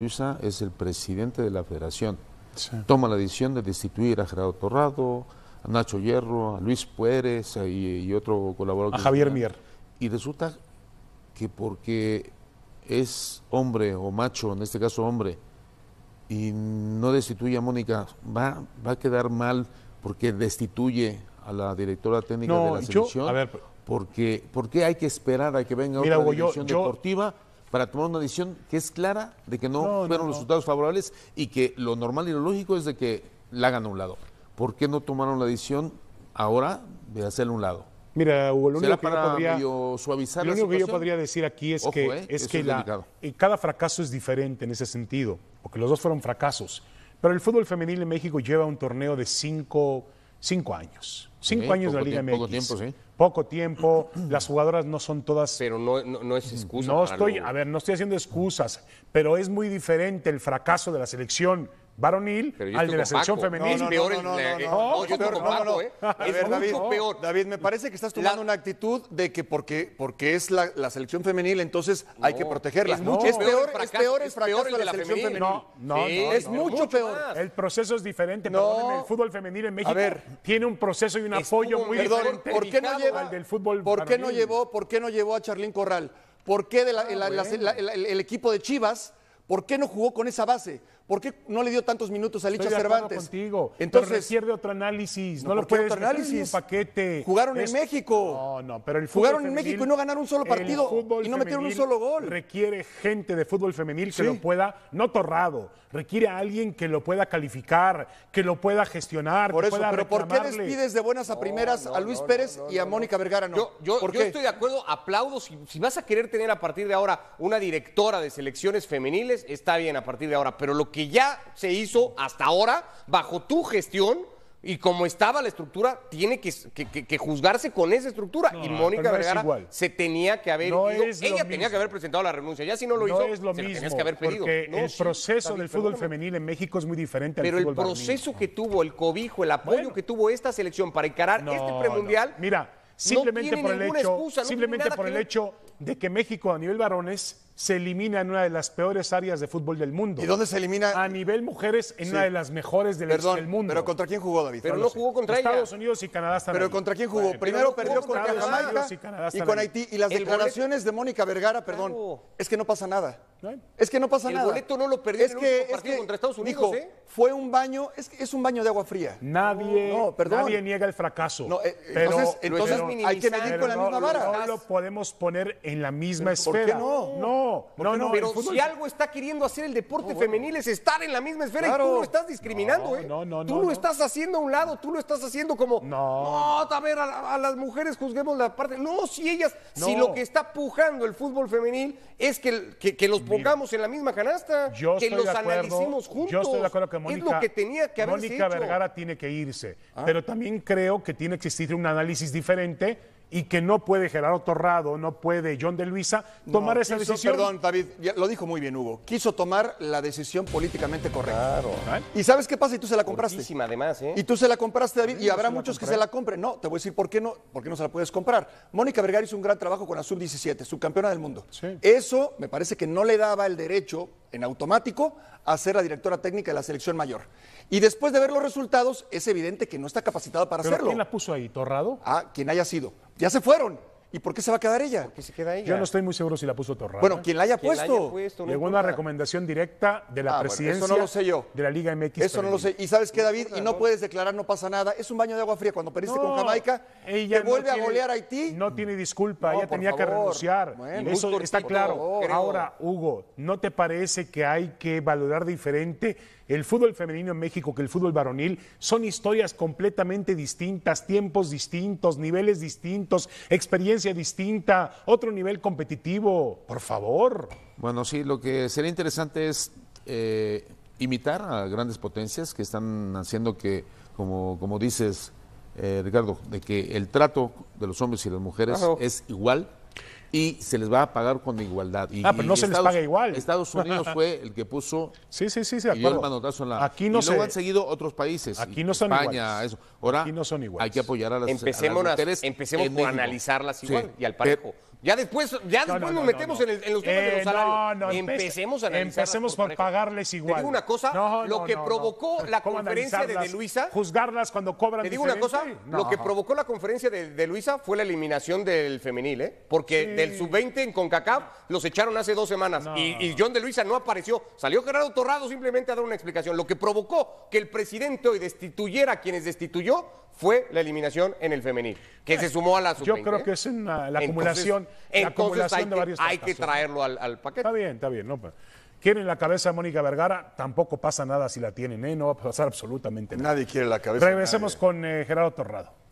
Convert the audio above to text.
Lisa es el presidente de la federación. Toma la decisión de destituir a Gerardo Torrado, a Nacho Hierro, a Luis Pérez y, otro colaborador. A Javier Mier. Y resulta que porque es hombre o macho, en este caso hombre, y no destituye a Mónica, va, va a quedar mal porque destituye a la directora técnica de la selección. a ver, porque, porque hay que esperar a que venga otra deportiva para tomar una decisión que es clara de que no, fueron resultados favorables y que lo normal y lo lógico es de que la hagan a un lado. ¿Por qué no tomaron la decisión ahora de hacerla a un lado? Mira, Hugo, lo único, que yo, podría, lo único que yo podría decir aquí es ¿eh? que, es que cada fracaso es diferente en ese sentido, porque los dos fueron fracasos. Pero el fútbol femenil en México lleva un torneo de cinco Cinco años. Cinco años de la Liga tiempo, Poco tiempo, sí. Poco tiempo, las jugadoras no son todas. Pero no, es excusa. No estoy, a ver, no estoy haciendo excusas, pero es muy diferente el fracaso de la selección varonil al de la selección femenil. No, no, ¿eh? no, Es peor. David, me parece que estás tomando una actitud de que porque, porque es la, selección femenil, entonces hay que protegerla. Es, peor, es peor el fracaso de la, selección femenil. No, no, es mucho peor. El proceso es diferente. el fútbol femenil en México tiene un proceso y un apoyo muy diferente no ¿por qué no llevó, ¿Por qué no llevó a Charlín Corral? ¿Por qué ah, el equipo de Chivas, por qué no jugó con esa base? ¿Por qué no le dio tantos minutos a Licha Estoy Cervantes? contigo. Entonces pero requiere otro análisis. No, lo puede otro análisis. paquete. Jugaron en México. No, no, pero el jugaron en México y no ganaron un solo partido y no metieron un solo gol. Requiere gente de fútbol femenil que lo pueda no torrado, requiere a alguien que lo pueda calificar, que lo pueda gestionar. Por que eso, pueda pero ¿por qué despides de buenas a primeras a Luis Pérez y a Mónica Vergara? No. Yo, estoy de acuerdo. Aplaudo si, si vas a querer tener a partir de ahora una directora de selecciones femeniles está bien a partir de ahora, pero lo que que ya se hizo hasta ahora bajo tu gestión y como estaba la estructura, tiene que, juzgarse con esa estructura. y Mónica Vergara se tenía que haber Ella tenía que haber presentado la renuncia. Ya si no lo hizo, es mismo, tenías que haber pedido. el proceso del fútbol femenil en México es muy diferente al Pero el proceso que tuvo, el cobijo, el apoyo que tuvo esta selección para encarar este premundial. Mira, simplemente por el hecho, simplemente por el hecho de que México a nivel varones se elimina en una de las peores áreas de fútbol del mundo. ¿Y dónde se elimina? A nivel mujeres, en una de las mejores del, Perdón, mundo. Pero ¿contra quién jugó David? Pero no, jugó contra Estados Unidos y Canadá están Pero ¿contra quién jugó? Primero perdió contra, Jamaica y, con Haití. Y las declaraciones de Mónica Vergara, perdón, es que no pasa nada. Es que no pasa nada. El boleto no lo perdió es que, contra Estados Unidos, ¿eh? Fue un baño, es, que es un baño de agua fría. Nadie, nadie niega el fracaso. Eh, entonces, hay que medir con la misma vara. No lo podemos poner en la misma esfera. ¿Por qué no? No, no, Pero si algo está queriendo hacer el deporte femenil es estar en la misma esfera y tú lo estás discriminando, No, ¿eh? no, Tú lo estás haciendo a un lado, tú lo estás haciendo como. No. a ver, a, las mujeres juzguemos la parte. No, si ellas, si lo que está pujando el fútbol femenil es que, que, que los pongamos en la misma canasta, que los analicemos juntos. Yo estoy de acuerdo que Mónica, es lo que tenía que Mónica Vergara tiene que irse, ah. pero también creo que tiene que existir un análisis diferente y que no puede Gerardo Torrado, no puede John de Luisa tomar esa decisión. Perdón, David, lo dijo muy bien Hugo. Quiso tomar la decisión políticamente correcta. Claro. ¿Y sabes qué pasa? Y tú se la compraste. además, ¿eh? Y tú se la compraste, David, y habrá muchos que se la compren. No, te voy a decir por qué no, porque no se la puedes comprar. Mónica Vergara hizo un gran trabajo con Azul 17, 17 subcampeona del mundo. Eso me parece que no le daba el derecho en automático a ser la directora técnica de la selección mayor. Y después de ver los resultados, es evidente que no está capacitada para ¿Pero hacerlo. ¿Quién la puso ahí? ¿Torrado? Ah, quien haya sido. Ya se fueron. ¿Y por qué se va a quedar ella? Porque se queda ella. Yo no estoy muy seguro si la puso Torrado. Bueno, quien la haya puesto. Llegó una recomendación directa de la ah, presidencia. no lo sé yo. De la Liga MX. Eso no lo sé. Y sabes qué, David, y no puedes declarar, no pasa nada. Es un baño de agua fría. Cuando perdiste con Jamaica, te vuelve a golear Haití. No tiene disculpa, ella tenía que renunciar. eso está claro. Ahora, Hugo, ¿no te parece que hay que valorar diferente el fútbol femenino en México que el fútbol varonil? Son historias completamente distintas, tiempos distintos, niveles distintos, experiencias distinta, otro nivel competitivo, por favor. Bueno, sí, lo que sería interesante es eh, imitar a grandes potencias que están haciendo que, como, como dices, eh, Ricardo, de que el trato de los hombres y las mujeres es igual y se les va a pagar con igualdad. ah, pero no se les paga igual. Estados Unidos fue el que puso sí, sí, sí, sí manotazo en la. Aquí no y luego han seguido otros países. Aquí no son España, eso. Ahora Aquí no son iguales. hay que apoyar a las empecemos Empecemos por analizarlas igual y al parejo. Ya después, ya nos metemos en, los temas de eh, los salarios. Empecemos a Empecemos por, pagarles igual. Te digo una cosa, lo que provocó la conferencia de, de, Luisa. Juzgarlas cuando cobran. Te digo una cosa, lo que provocó la conferencia de, de, Luisa fue la eliminación del femenil, ¿eh? Porque del sub-20 en CONCACAF los echaron hace dos semanas. Y, John de Luisa no apareció. Salió Gerardo Torrado simplemente a dar una explicación. Lo que provocó que el presidente hoy destituyera a quienes destituyó fue la eliminación en el femenil, que se sumó a la sub Yo creo que es una, la ¿eh? acumulación entonces hay, que, traerlo al, paquete. Está bien, está bien. Pues. quieren la cabeza Mónica Vergara, tampoco pasa nada si la tienen, ¿eh? no va a pasar absolutamente nada. Nadie quiere la cabeza. Regresemos con eh, Gerardo Torrado.